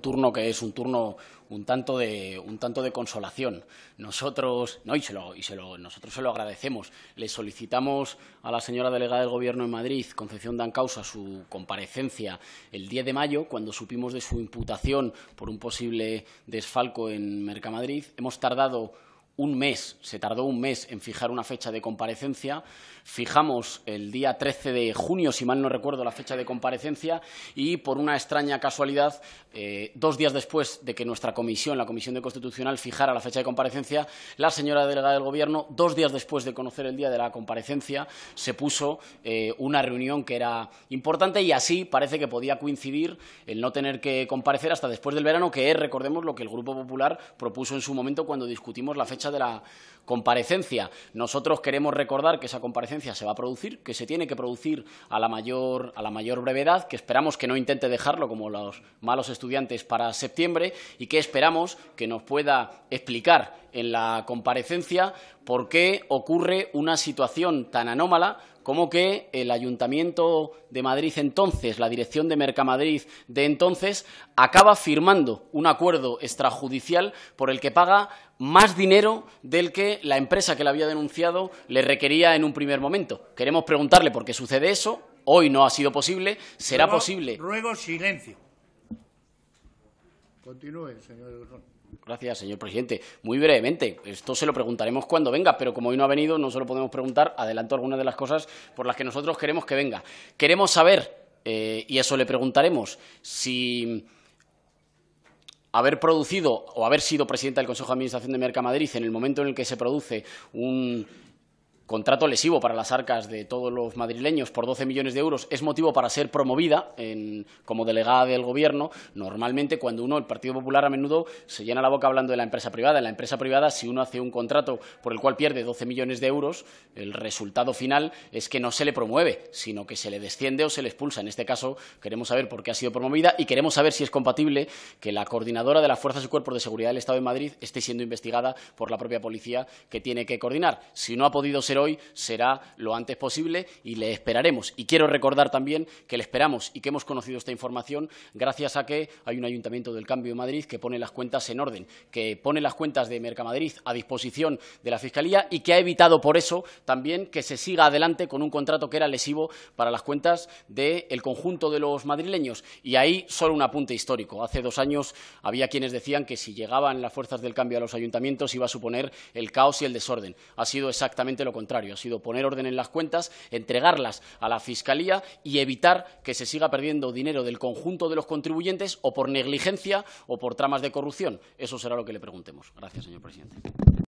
turno que es un turno un tanto de, un tanto de consolación. Nosotros, no, y se lo, y se lo, nosotros se lo agradecemos. Le solicitamos a la señora delegada del Gobierno en Madrid, Concepción Dancausa, su comparecencia el 10 de mayo, cuando supimos de su imputación por un posible desfalco en Mercamadrid. Hemos tardado un mes, se tardó un mes en fijar una fecha de comparecencia. Fijamos el día 13 de junio, si mal no recuerdo, la fecha de comparecencia y, por una extraña casualidad, eh, dos días después de que nuestra comisión, la Comisión de Constitucional, fijara la fecha de comparecencia, la señora delegada del Gobierno, dos días después de conocer el día de la comparecencia, se puso eh, una reunión que era importante y así parece que podía coincidir el no tener que comparecer hasta después del verano, que es, recordemos, lo que el Grupo Popular propuso en su momento cuando discutimos la fecha de la comparecencia. Nosotros queremos recordar que esa comparecencia se va a producir, que se tiene que producir a la mayor, a la mayor brevedad, que esperamos que no intente dejarlo como los malos estudiantes para septiembre y que esperamos que nos pueda explicar en la comparecencia por qué ocurre una situación tan anómala como que el Ayuntamiento de Madrid entonces, la Dirección de Mercamadrid de entonces, acaba firmando un acuerdo extrajudicial por el que paga más dinero del que la empresa que la había denunciado le requería en un primer momento. Queremos preguntarle por qué sucede eso. Hoy no ha sido posible. ¿Será posible? Ruego silencio. Continúe, señor. Gracias, señor presidente. Muy brevemente, esto se lo preguntaremos cuando venga, pero como hoy no ha venido, no se lo podemos preguntar. Adelanto algunas de las cosas por las que nosotros queremos que venga. Queremos saber, eh, y eso le preguntaremos, si haber producido o haber sido presidenta del Consejo de Administración de Mercamadrid en el momento en el que se produce un contrato lesivo para las arcas de todos los madrileños por 12 millones de euros es motivo para ser promovida como delegada del Gobierno. Normalmente, cuando uno, el Partido Popular a menudo se llena la boca hablando de la empresa privada. En la empresa privada, si uno hace un contrato por el cual pierde 12 millones de euros, el resultado final es que no se le promueve, sino que se le desciende o se le expulsa. En este caso, queremos saber por qué ha sido promovida y queremos saber si es compatible que la coordinadora de las Fuerzas y Cuerpos de Seguridad del Estado de Madrid esté siendo investigada por la propia policía que tiene que coordinar. Si no ha podido ser hoy será lo antes posible y le esperaremos. Y quiero recordar también que le esperamos y que hemos conocido esta información gracias a que hay un Ayuntamiento del Cambio de Madrid que pone las cuentas en orden, que pone las cuentas de Mercamadrid a disposición de la Fiscalía y que ha evitado por eso también que se siga adelante con un contrato que era lesivo para las cuentas del conjunto de los madrileños. Y ahí solo un apunte histórico. Hace dos años había quienes decían que si llegaban las fuerzas del cambio a los ayuntamientos iba a suponer el caos y el desorden. Ha sido exactamente lo contrario contrario, ha sido poner orden en las cuentas, entregarlas a la Fiscalía y evitar que se siga perdiendo dinero del conjunto de los contribuyentes o por negligencia o por tramas de corrupción. Eso será lo que le preguntemos. Gracias, señor presidente.